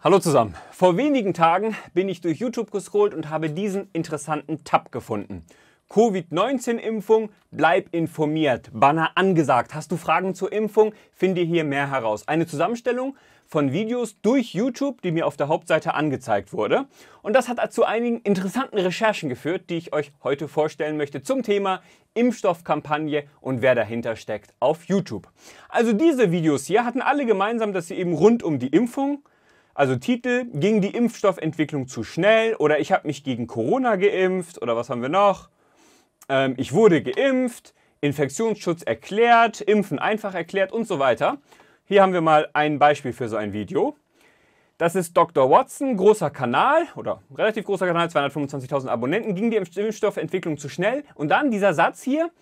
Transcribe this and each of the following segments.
Hallo zusammen. Vor wenigen Tagen bin ich durch YouTube gescrollt und habe diesen interessanten Tab gefunden. Covid-19-Impfung, bleib informiert. Banner angesagt. Hast du Fragen zur Impfung? Finde hier mehr heraus. Eine Zusammenstellung von Videos durch YouTube, die mir auf der Hauptseite angezeigt wurde. Und das hat zu einigen interessanten Recherchen geführt, die ich euch heute vorstellen möchte zum Thema Impfstoffkampagne und wer dahinter steckt auf YouTube. Also diese Videos hier hatten alle gemeinsam, dass sie eben rund um die Impfung also Titel, ging die Impfstoffentwicklung zu schnell oder ich habe mich gegen Corona geimpft oder was haben wir noch? Ähm, ich wurde geimpft, Infektionsschutz erklärt, Impfen einfach erklärt und so weiter. Hier haben wir mal ein Beispiel für so ein Video. Das ist Dr. Watson, großer Kanal oder relativ großer Kanal, 225.000 Abonnenten. Ging die Impfstoffentwicklung zu schnell? Und dann dieser Satz hier,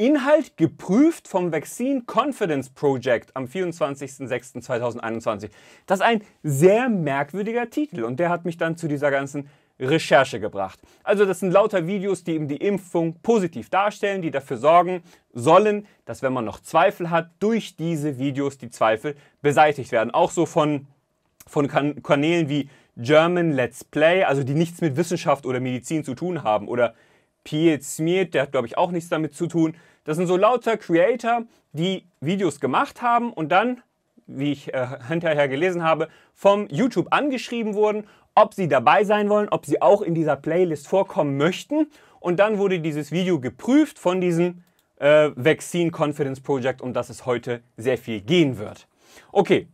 Inhalt geprüft vom Vaccine Confidence Project am 24.06.2021. Das ist ein sehr merkwürdiger Titel und der hat mich dann zu dieser ganzen Recherche gebracht. Also das sind lauter Videos, die eben die Impfung positiv darstellen, die dafür sorgen sollen, dass wenn man noch Zweifel hat, durch diese Videos die Zweifel beseitigt werden. Auch so von, von kan Kanälen wie German Let's Play, also die nichts mit Wissenschaft oder Medizin zu tun haben oder Piet Smeet, der hat, glaube ich, auch nichts damit zu tun. Das sind so lauter Creator, die Videos gemacht haben und dann, wie ich äh, hinterher gelesen habe, vom YouTube angeschrieben wurden, ob sie dabei sein wollen, ob sie auch in dieser Playlist vorkommen möchten. Und dann wurde dieses Video geprüft von diesem äh, Vaccine Confidence Project, um das es heute sehr viel gehen wird. Okay,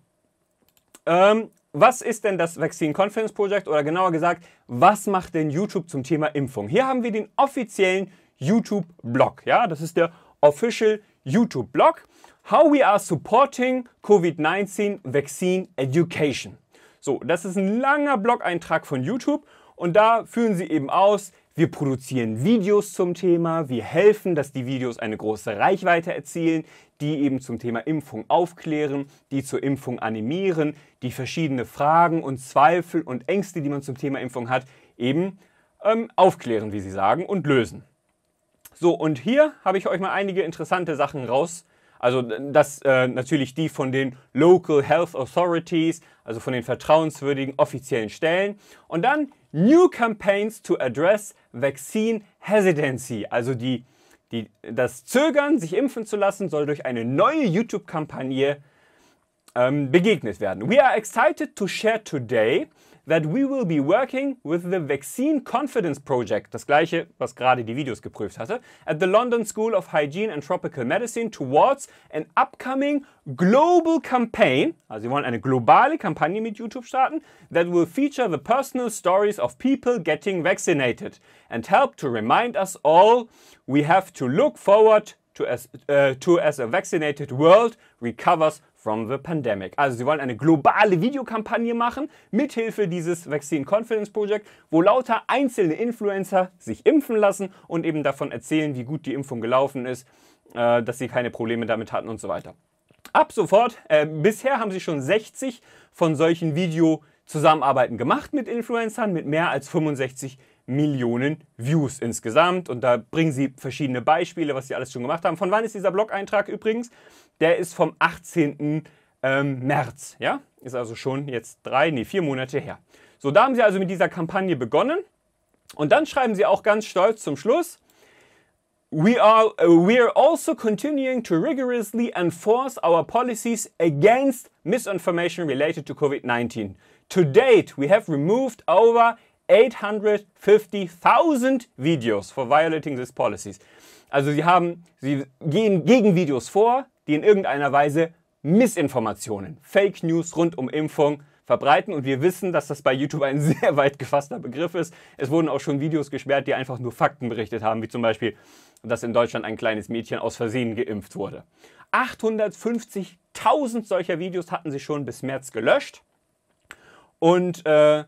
ähm, was ist denn das Vaccine Confidence Project oder genauer gesagt, was macht denn YouTube zum Thema Impfung? Hier haben wir den offiziellen YouTube-Blog. Ja, das ist der Official YouTube-Blog. How we are supporting COVID-19 Vaccine Education. So, das ist ein langer Blog-Eintrag von YouTube und da führen sie eben aus, wir produzieren Videos zum Thema, wir helfen, dass die Videos eine große Reichweite erzielen, die eben zum Thema Impfung aufklären, die zur Impfung animieren, die verschiedene Fragen und Zweifel und Ängste, die man zum Thema Impfung hat, eben ähm, aufklären, wie sie sagen, und lösen. So, und hier habe ich euch mal einige interessante Sachen raus also dass äh, natürlich die von den Local Health Authorities, also von den vertrauenswürdigen offiziellen Stellen. Und dann New Campaigns to Address Vaccine Hesitancy, also die, die, das Zögern, sich impfen zu lassen, soll durch eine neue YouTube-Kampagne ähm, begegnet werden. We are excited to share today that we will be working with the Vaccine Confidence Project, das gleiche, was gerade die Videos geprüft hatte, at the London School of Hygiene and Tropical Medicine towards an upcoming global campaign, also wir wollen eine globale Kampagne mit YouTube starten, that will feature the personal stories of people getting vaccinated and help to remind us all we have to look forward to as, uh, to as a vaccinated world recovers from the Pandemic. Also sie wollen eine globale Videokampagne machen, mithilfe dieses Vaccine Confidence Project, wo lauter einzelne Influencer sich impfen lassen und eben davon erzählen, wie gut die Impfung gelaufen ist, äh, dass sie keine Probleme damit hatten und so weiter. Ab sofort, äh, bisher haben sie schon 60 von solchen Video-Zusammenarbeiten gemacht mit Influencern mit mehr als 65 Millionen Views insgesamt. Und da bringen sie verschiedene Beispiele, was sie alles schon gemacht haben. Von wann ist dieser Blog-Eintrag übrigens? Der ist vom 18. Ähm, März. Ja? Ist also schon jetzt drei, nee, vier Monate her. So, da haben sie also mit dieser Kampagne begonnen. Und dann schreiben sie auch ganz stolz zum Schluss, We are, uh, we are also continuing to rigorously enforce our policies against misinformation related to COVID-19. To date, we have removed over 850.000 Videos for violating these policies. Also sie haben, sie gehen gegen Videos vor, die in irgendeiner Weise Missinformationen, Fake News rund um Impfung verbreiten. Und wir wissen, dass das bei YouTube ein sehr weit gefasster Begriff ist. Es wurden auch schon Videos gesperrt, die einfach nur Fakten berichtet haben, wie zum Beispiel, dass in Deutschland ein kleines Mädchen aus Versehen geimpft wurde. 850.000 solcher Videos hatten sie schon bis März gelöscht. Und äh,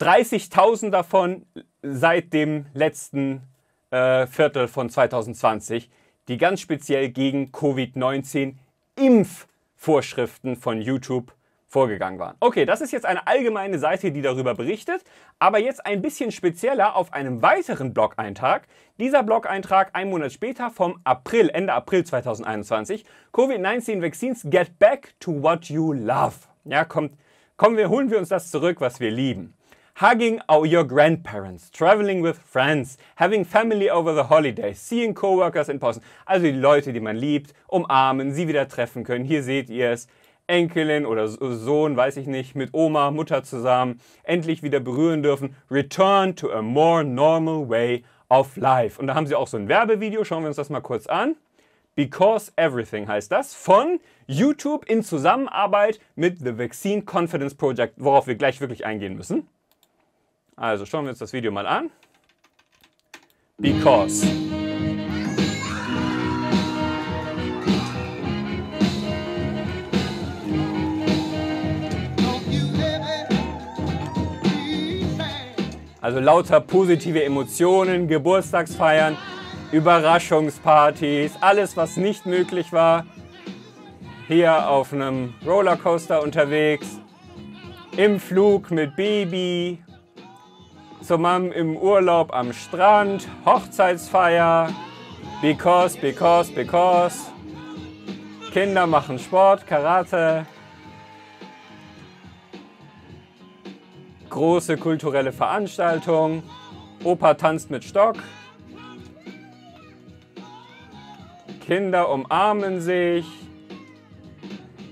30.000 davon seit dem letzten äh, Viertel von 2020, die ganz speziell gegen Covid-19 Impfvorschriften von YouTube vorgegangen waren. Okay, das ist jetzt eine allgemeine Seite, die darüber berichtet, aber jetzt ein bisschen spezieller auf einem weiteren Blog-Eintrag. Dieser Blog-Eintrag ein Monat später vom April, Ende April 2021, Covid-19 Vaccines Get Back to What You Love. Ja, kommt, kommen wir, holen wir uns das zurück, was wir lieben hugging your grandparents, traveling with friends, having family over the holidays, seeing coworkers in person. Also die Leute, die man liebt, umarmen, sie wieder treffen können. Hier seht ihr es. Enkelin oder Sohn, weiß ich nicht, mit Oma, Mutter zusammen, endlich wieder berühren dürfen. Return to a more normal way of life. Und da haben sie auch so ein Werbevideo. Schauen wir uns das mal kurz an. Because Everything heißt das von YouTube in Zusammenarbeit mit The Vaccine Confidence Project, worauf wir gleich wirklich eingehen müssen. Also schauen wir uns das Video mal an. Because. Also lauter positive Emotionen, Geburtstagsfeiern, Überraschungspartys, alles was nicht möglich war. Hier auf einem Rollercoaster unterwegs, im Flug mit Baby, Mom im Urlaub am Strand, Hochzeitsfeier. Because, because, because. Kinder machen Sport, Karate. Große kulturelle Veranstaltung. Opa tanzt mit Stock. Kinder umarmen sich.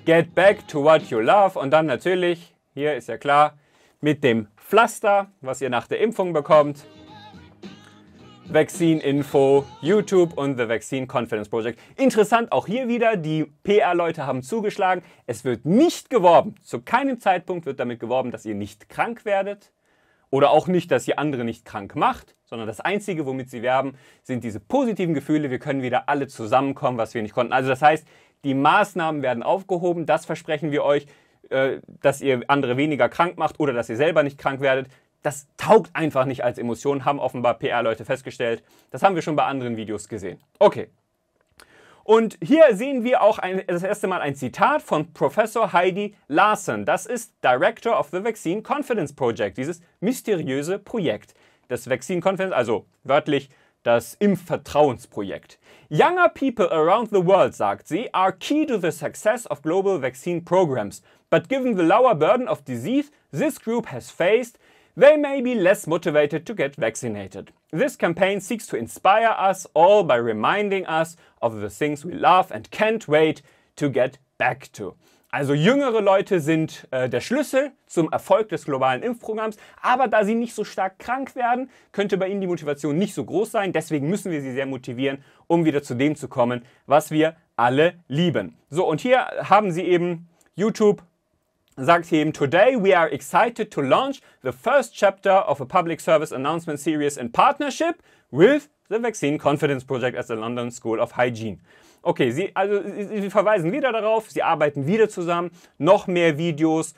Get back to what you love. Und dann natürlich, hier ist ja klar, mit dem Pflaster, was ihr nach der Impfung bekommt. Vaccine Info, YouTube und The Vaccine Confidence Project. Interessant auch hier wieder, die PR-Leute haben zugeschlagen. Es wird nicht geworben. Zu keinem Zeitpunkt wird damit geworben, dass ihr nicht krank werdet oder auch nicht, dass ihr andere nicht krank macht, sondern das Einzige, womit sie werben, sind diese positiven Gefühle. Wir können wieder alle zusammenkommen, was wir nicht konnten. Also das heißt, die Maßnahmen werden aufgehoben. Das versprechen wir euch. Äh, dass ihr andere weniger krank macht oder dass ihr selber nicht krank werdet. Das taugt einfach nicht als Emotion, haben offenbar PR-Leute festgestellt. Das haben wir schon bei anderen Videos gesehen. Okay. Und hier sehen wir auch ein, das erste Mal ein Zitat von Professor Heidi Larsen. Das ist Director of the Vaccine Confidence Project, dieses mysteriöse Projekt. Das Vaccine Confidence, also wörtlich das Impfvertrauensprojekt. Younger people around the world, sagt sie, are key to the success of global vaccine programs. But given the lower burden of disease this group has faced, they may be less motivated to get vaccinated. This campaign seeks to inspire us all by reminding us of the things we love and can't wait to get back to. Also jüngere Leute sind äh, der Schlüssel zum Erfolg des globalen Impfprogramms, aber da sie nicht so stark krank werden, könnte bei ihnen die Motivation nicht so groß sein. Deswegen müssen wir sie sehr motivieren, um wieder zu dem zu kommen, was wir alle lieben. So, und hier haben sie eben YouTube sagt hier eben, Today we are excited to launch the first chapter of a public service announcement series in partnership with the Vaccine Confidence Project at the London School of Hygiene. Okay, sie, also, sie verweisen wieder darauf, sie arbeiten wieder zusammen, noch mehr Videos,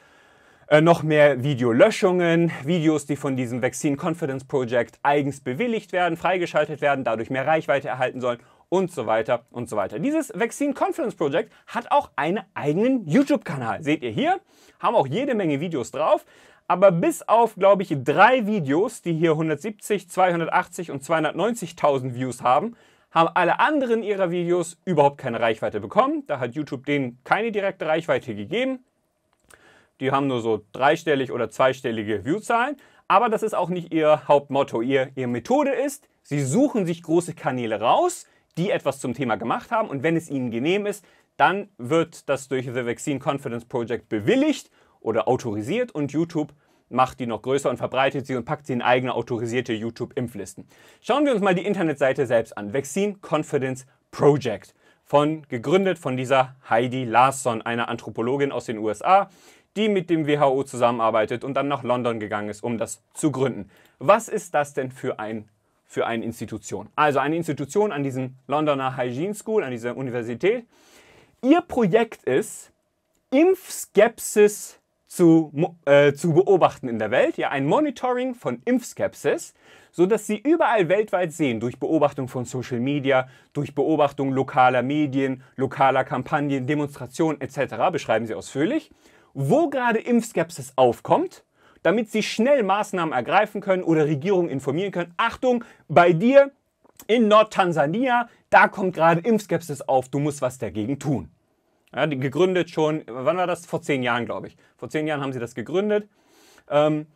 äh, noch mehr Videolöschungen, Videos, die von diesem Vaccine Confidence Project eigens bewilligt werden, freigeschaltet werden, dadurch mehr Reichweite erhalten sollen und so weiter und so weiter. Dieses Vaccine Confidence Project hat auch einen eigenen YouTube-Kanal. Seht ihr hier? Haben auch jede Menge Videos drauf. Aber bis auf, glaube ich, drei Videos, die hier 170, 280 und 290.000 Views haben, haben alle anderen ihrer Videos überhaupt keine Reichweite bekommen. Da hat YouTube denen keine direkte Reichweite gegeben. Die haben nur so dreistellig oder zweistellige Viewzahlen. Aber das ist auch nicht ihr Hauptmotto. Ihr, ihre Methode ist, sie suchen sich große Kanäle raus, die etwas zum Thema gemacht haben. Und wenn es ihnen genehm ist, dann wird das durch The Vaccine Confidence Project bewilligt oder autorisiert und YouTube macht die noch größer und verbreitet sie und packt sie in eigene autorisierte YouTube-Impflisten. Schauen wir uns mal die Internetseite selbst an. Vaccine Confidence Project. Von, gegründet von dieser Heidi Larsson, einer Anthropologin aus den USA, die mit dem WHO zusammenarbeitet und dann nach London gegangen ist, um das zu gründen. Was ist das denn für, ein, für eine Institution? Also eine Institution an diesem Londoner Hygiene School, an dieser Universität. Ihr Projekt ist, Impfskepsis zu, äh, zu beobachten in der Welt, ja, ein Monitoring von Impfskepsis, sodass sie überall weltweit sehen, durch Beobachtung von Social Media, durch Beobachtung lokaler Medien, lokaler Kampagnen, Demonstrationen etc., beschreiben sie ausführlich, wo gerade Impfskepsis aufkommt, damit sie schnell Maßnahmen ergreifen können oder Regierungen informieren können. Achtung, bei dir in Nordtansania, da kommt gerade Impfskepsis auf, du musst was dagegen tun. Ja, die gegründet schon, wann war das? Vor zehn Jahren, glaube ich. Vor zehn Jahren haben sie das gegründet. Ähm,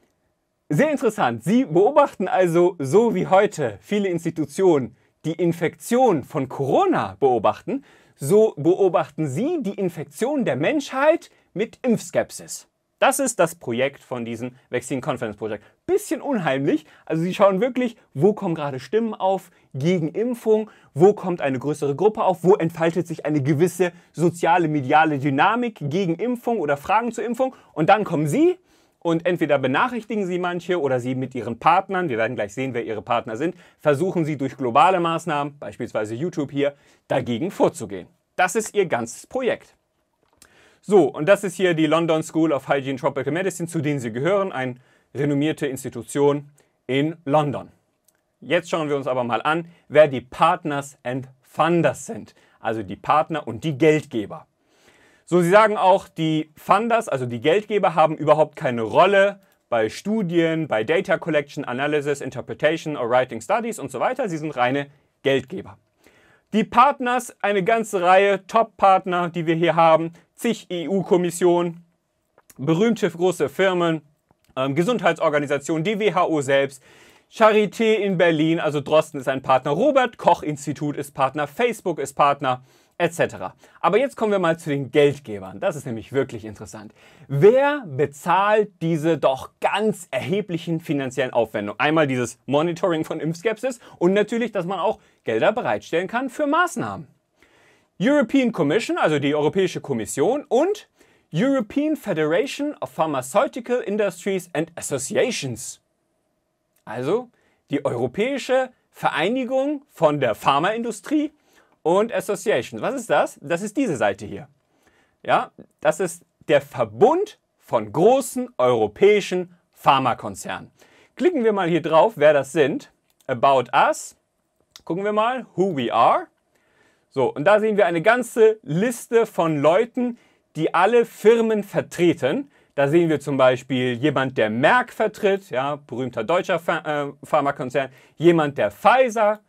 sehr interessant. Sie beobachten also, so wie heute viele Institutionen die Infektion von Corona beobachten, so beobachten sie die Infektion der Menschheit mit Impfskepsis. Das ist das Projekt von diesem Vaccine Conference Project bisschen unheimlich. Also sie schauen wirklich, wo kommen gerade Stimmen auf gegen Impfung, wo kommt eine größere Gruppe auf, wo entfaltet sich eine gewisse soziale, mediale Dynamik gegen Impfung oder Fragen zur Impfung. Und dann kommen sie und entweder benachrichtigen sie manche oder sie mit ihren Partnern, wir werden gleich sehen, wer ihre Partner sind, versuchen sie durch globale Maßnahmen, beispielsweise YouTube hier, dagegen vorzugehen. Das ist ihr ganzes Projekt. So, und das ist hier die London School of Hygiene Tropical Medicine, zu denen sie gehören, ein renommierte Institution in London. Jetzt schauen wir uns aber mal an, wer die Partners and Funders sind, also die Partner und die Geldgeber. So, sie sagen auch, die Funders, also die Geldgeber, haben überhaupt keine Rolle bei Studien, bei Data Collection, Analysis, Interpretation or Writing Studies und so weiter. Sie sind reine Geldgeber. Die Partners, eine ganze Reihe Top-Partner, die wir hier haben, zig EU-Kommissionen, berühmte große Firmen, ähm, Gesundheitsorganisationen, die WHO selbst, Charité in Berlin, also Drosten ist ein Partner, Robert Koch Institut ist Partner, Facebook ist Partner etc. Aber jetzt kommen wir mal zu den Geldgebern. Das ist nämlich wirklich interessant. Wer bezahlt diese doch ganz erheblichen finanziellen Aufwendungen? Einmal dieses Monitoring von Impfskepsis und natürlich, dass man auch Gelder bereitstellen kann für Maßnahmen. European Commission, also die Europäische Kommission und European Federation of Pharmaceutical Industries and Associations. Also die Europäische Vereinigung von der Pharmaindustrie und Associations. Was ist das? Das ist diese Seite hier. Ja, das ist der Verbund von großen europäischen Pharmakonzernen. Klicken wir mal hier drauf, wer das sind. About Us. Gucken wir mal, who we are. So, und da sehen wir eine ganze Liste von Leuten, die alle Firmen vertreten. Da sehen wir zum Beispiel jemand, der Merck vertritt, ja, berühmter deutscher Ph äh, Pharmakonzern, jemand, der Pfizer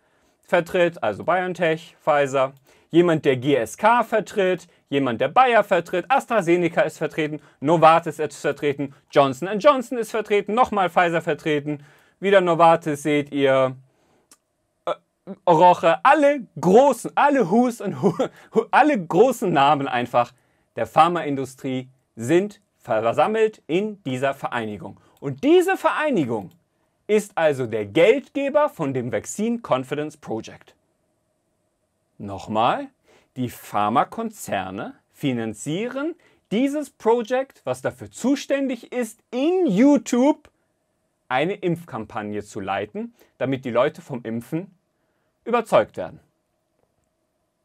vertritt, also BioNTech, Pfizer, jemand, der GSK vertritt, jemand, der Bayer vertritt, AstraZeneca ist vertreten, Novartis ist vertreten, Johnson Johnson ist vertreten, nochmal Pfizer vertreten, wieder Novartis seht ihr, äh, Roche, alle großen, alle Who's und alle großen Namen einfach der Pharmaindustrie sind versammelt in dieser Vereinigung. Und diese Vereinigung ist also der Geldgeber von dem Vaccine Confidence Project. Nochmal, die Pharmakonzerne finanzieren dieses Projekt, was dafür zuständig ist, in YouTube eine Impfkampagne zu leiten, damit die Leute vom Impfen überzeugt werden.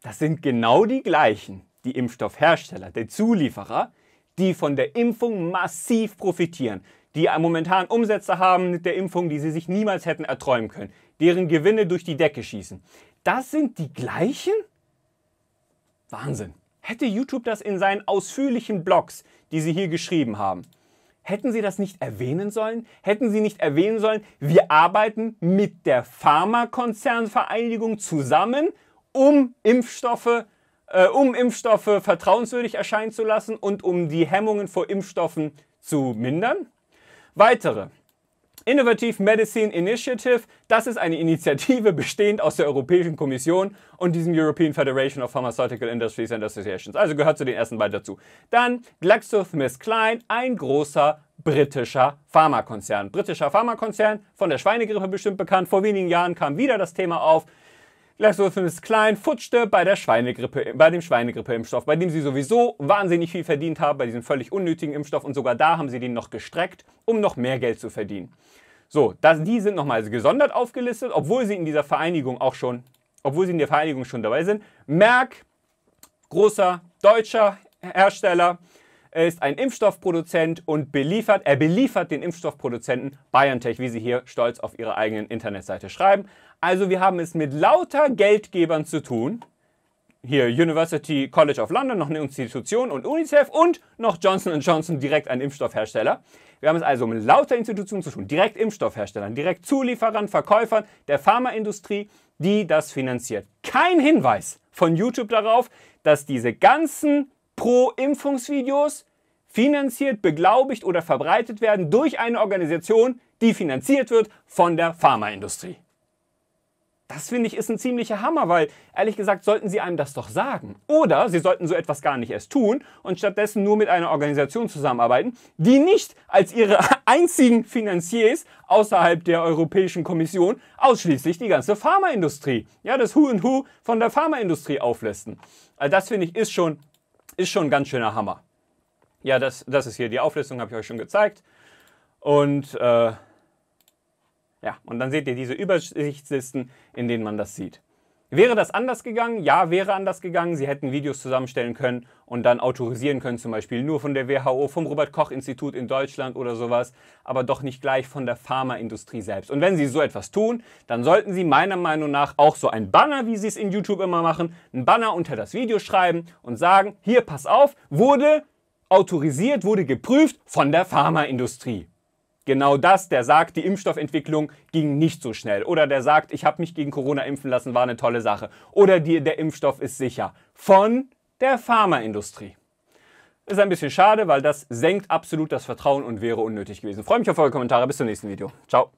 Das sind genau die gleichen, die Impfstoffhersteller, der Zulieferer, die von der Impfung massiv profitieren, die momentan Umsätze haben mit der Impfung, die sie sich niemals hätten erträumen können, deren Gewinne durch die Decke schießen. Das sind die gleichen? Wahnsinn. Hätte YouTube das in seinen ausführlichen Blogs, die sie hier geschrieben haben, hätten sie das nicht erwähnen sollen? Hätten sie nicht erwähnen sollen, wir arbeiten mit der Pharmakonzernvereinigung zusammen, um Impfstoffe zu äh, um Impfstoffe vertrauenswürdig erscheinen zu lassen und um die Hemmungen vor Impfstoffen zu mindern. Weitere. Innovative Medicine Initiative, das ist eine Initiative bestehend aus der Europäischen Kommission und diesem European Federation of Pharmaceutical Industries and Associations. Also gehört zu den ersten beiden dazu. Dann GlaxoSmithKline, ein großer britischer Pharmakonzern. Britischer Pharmakonzern, von der Schweinegrippe bestimmt bekannt. Vor wenigen Jahren kam wieder das Thema auf. Glaxosmithkline klein futschte bei, der Schweinegrippe, bei dem Schweinegrippeimpfstoff, bei dem sie sowieso wahnsinnig viel verdient haben, bei diesem völlig unnötigen Impfstoff. Und sogar da haben sie den noch gestreckt, um noch mehr Geld zu verdienen. So, das, die sind nochmal gesondert aufgelistet, obwohl sie in dieser Vereinigung auch schon, obwohl sie in der Vereinigung schon dabei sind. Merck, großer deutscher Hersteller, er ist ein Impfstoffproduzent und beliefert, er beliefert den Impfstoffproduzenten BioNTech, wie sie hier stolz auf ihrer eigenen Internetseite schreiben. Also wir haben es mit lauter Geldgebern zu tun. Hier University College of London, noch eine Institution und UNICEF und noch Johnson Johnson, direkt ein Impfstoffhersteller. Wir haben es also mit lauter Institutionen zu tun, direkt Impfstoffherstellern, direkt Zulieferern, Verkäufern, der Pharmaindustrie, die das finanziert. Kein Hinweis von YouTube darauf, dass diese ganzen Pro-Impfungsvideos finanziert, beglaubigt oder verbreitet werden durch eine Organisation, die finanziert wird von der Pharmaindustrie. Das finde ich ist ein ziemlicher Hammer, weil ehrlich gesagt sollten sie einem das doch sagen. Oder sie sollten so etwas gar nicht erst tun und stattdessen nur mit einer Organisation zusammenarbeiten, die nicht als ihre einzigen Finanziers außerhalb der Europäischen Kommission ausschließlich die ganze Pharmaindustrie, ja, das Who und Who von der Pharmaindustrie auflisten. Also das finde ich ist schon ist schon ein ganz schöner Hammer. Ja, das, das ist hier die Auflistung, habe ich euch schon gezeigt. Und äh, ja, und dann seht ihr diese Übersichtslisten, in denen man das sieht. Wäre das anders gegangen? Ja, wäre anders gegangen. Sie hätten Videos zusammenstellen können und dann autorisieren können, zum Beispiel nur von der WHO, vom Robert-Koch-Institut in Deutschland oder sowas, aber doch nicht gleich von der Pharmaindustrie selbst. Und wenn Sie so etwas tun, dann sollten Sie meiner Meinung nach auch so ein Banner, wie Sie es in YouTube immer machen, ein Banner unter das Video schreiben und sagen, hier, pass auf, wurde autorisiert, wurde geprüft von der Pharmaindustrie genau das, der sagt, die Impfstoffentwicklung ging nicht so schnell. Oder der sagt, ich habe mich gegen Corona impfen lassen, war eine tolle Sache. Oder die, der Impfstoff ist sicher. Von der Pharmaindustrie. Ist ein bisschen schade, weil das senkt absolut das Vertrauen und wäre unnötig gewesen. Freue mich auf eure Kommentare. Bis zum nächsten Video. Ciao.